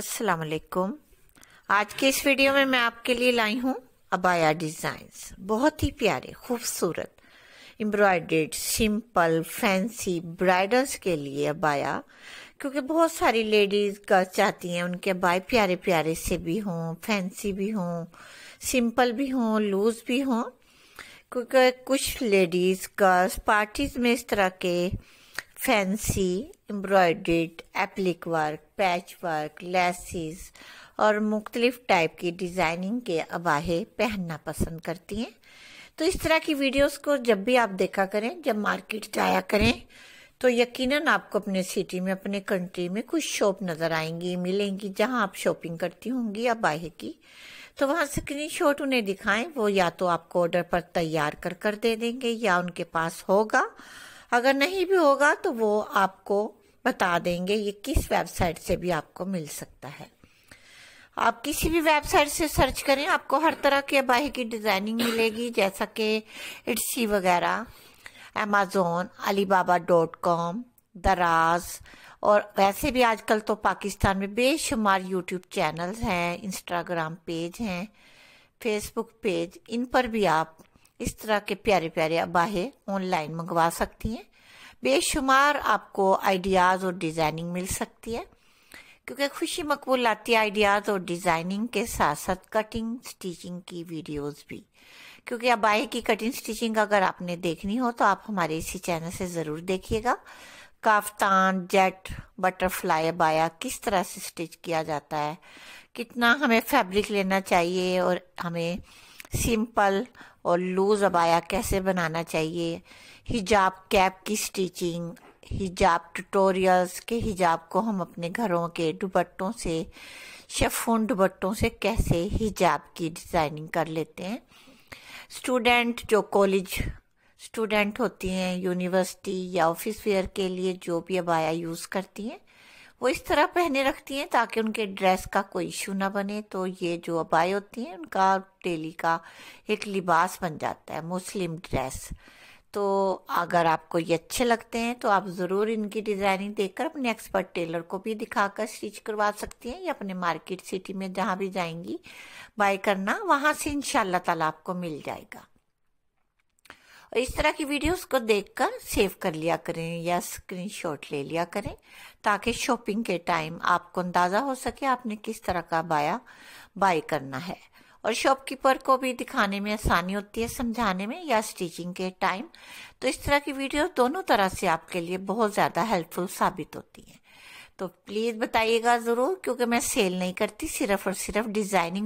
अस्सलाम वालेकुम आज के इस वीडियो में मैं आपके लिए लाई हूँ अबाया डिज़ाइंस बहुत ही प्यारे खूबसूरत एम्ब्रॉयडर्ड सिंपल फैंसी ब्राइडल्स के लिए अबाया क्योंकि बहुत सारी लेडीज कर चाहती हैं उनके अबाए प्यारे प्यारे से भी हों फैंसी भी हों सिंपल भी हों लूज भी हों क्योंकि कुछ लेडीज कर्स पार्टीज में इस तरह के fancy embroidered applique work patch work laces और मुख्तलिफ टाइप की डिज़ाइनिंग के अबाहे पहनना पसंद करती हैं तो इस तरह की वीडियोस को जब भी आप देखा करें जब मार्केट जाया करें तो यकीनन आपको अपने सिटी में अपने कंट्री में कुछ शॉप नज़र आएंगी मिलेंगी जहां आप शॉपिंग करती होंगी या बाहे की तो वहां स्क्रीन शॉट उन्हें दिखाएं वो या तो आपको ऑर्डर पर तैयार कर कर दे देंगे या उनके पास होगा अगर नहीं भी होगा तो वो आपको बता देंगे ये किस वेबसाइट से भी आपको मिल सकता है आप किसी भी वेबसाइट से सर्च करें आपको हर तरह के अबाही की डिज़ाइनिंग मिलेगी जैसा कि इट्सी वगैरह Amazon Alibaba dot com Daraz और वैसे भी आजकल तो पाकिस्तान में बेशुमार यूट्यूब चैनल्स हैं इंस्टाग्राम पेज हैं फेसबुक पेज इन पर भी आप इस तरह के प्यारे प्यारे अबाहे ऑनलाइन मंगवा सकती हैं बेशुमार आपको आइडियाज़ और डिज़ाइनिंग मिल सकती है क्योंकि खुशी मकबूल आती आइडियाज़ और डिज़ाइनिंग के साथ साथ कटिंग स्टिचिंग की वीडियोस भी क्योंकि आई की कटिंग स्टिचिंग अगर आपने देखनी हो तो आप हमारे इसी चैनल से ज़रूर देखिएगा काफ्तान जेट बटरफ्लाई अबाया किस तरह से स्टिच किया जाता है कितना हमें फैब्रिक लेना चाहिए और हमें सिंपल और लूज अबाया कैसे बनाना चाहिए हिजाब कैप की स्टिचिंग हिजाब ट्यूटोरियल्स के हिजाब को हम अपने घरों के दुपट्टों से शेफोन दुपट्टों से कैसे हिजाब की डिज़ाइनिंग कर लेते हैं स्टूडेंट जो कॉलेज स्टूडेंट होती हैं यूनिवर्सिटी या ऑफिस वेयर के लिए जो भी अबाया यूज़ करती हैं वो इस तरह पहने रखती हैं ताकि उनके ड्रेस का कोई इशू ना बने तो ये जो अबाई होती हैं उनका डेली का एक लिबास बन जाता है मुस्लिम ड्रेस तो अगर आपको ये अच्छे लगते हैं तो आप ज़रूर इनकी डिज़ाइनिंग देखकर अपने एक्सपर्ट टेलर को भी दिखाकर स्टिच करवा सकती हैं या अपने मार्केट सिटी में जहाँ भी जाएंगी बाय करना वहाँ से इन ताला आपको मिल जाएगा तो इस तरह की वीडियोस को देखकर सेव कर लिया करें या स्क्रीनशॉट ले लिया करें ताकि शॉपिंग के टाइम आपको अंदाज़ा हो सके आपने किस तरह का बाया बाय करना है और शॉपकीपर को भी दिखाने में आसानी होती है समझाने में या स्टिचिंग के टाइम तो इस तरह की वीडियो दोनों तरह से आपके लिए बहुत ज़्यादा हेल्पफुल साबित होती है तो प्लीज़ बताइएगा ज़रूर क्योंकि मैं सेल नहीं करती सिर्फ और सिर्फ डिज़ाइनिंग